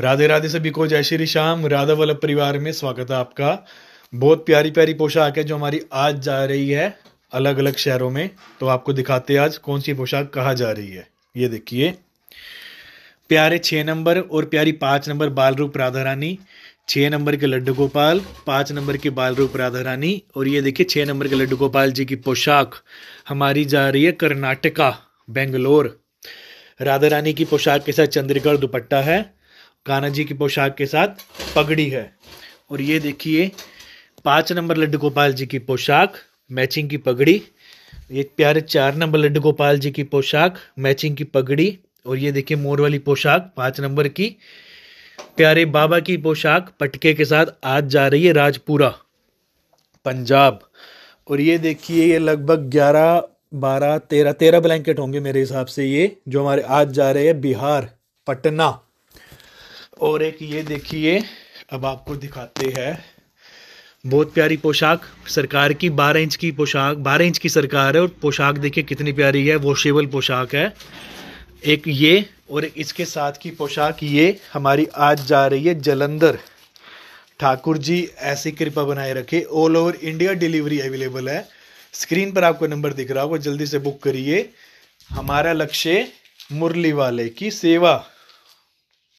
राधे राधे सभी को जय श्री श्याम राधा वल्लभ परिवार में स्वागत है आपका बहुत प्यारी प्यारी पोशाक है जो हमारी आज जा रही है अलग अलग शहरों में तो आपको दिखाते आज कौन सी पोशाक कहाँ जा रही है ये देखिए प्यारे छः नंबर और प्यारी पाँच नंबर बाल रूप राधा रानी छः नंबर के लड्डू गोपाल पाँच नंबर के बाल रूप राधा रानी और ये देखिए छः नंबर के लड्डू गोपाल जी की पोशाक हमारी जा रही है कर्नाटका बेंगलोर राधा रानी की पोशाक के साथ चंद्रगढ़ दुपट्टा है कान्हा जी की पोशाक के साथ पगड़ी है और ये देखिए पाँच नंबर लड्डू गोपाल जी की पोशाक मैचिंग की पगड़ी ये प्यारे चार नंबर लड्डू गोपाल जी की पोशाक मैचिंग की पगड़ी और ये देखिए मोर वाली पोशाक पाँच नंबर की प्यारे बाबा की पोशाक पटके के साथ आज जा रही है राजपुरा पंजाब और ये देखिए ये लगभग ग्यारह बारह तेरह तेरह ब्लैंकेट होंगे मेरे हिसाब से ये जो हमारे आज जा रहे हैं बिहार पटना और एक ये देखिए अब आपको दिखाते हैं बहुत प्यारी पोशाक सरकार की बारह इंच की पोशाक बारह इंच की सरकार है और पोशाक देखिए कितनी प्यारी है वॉशेबल पोशाक है एक ये और एक इसके साथ की पोशाक ये हमारी आज जा रही है जलंधर ठाकुर जी ऐसी कृपा बनाए रखे all over India delivery available है स्क्रीन पर आपको नंबर दिख रहा होगा जल्दी से बुक करिए हमारा लक्ष्य मुरली वाले की सेवा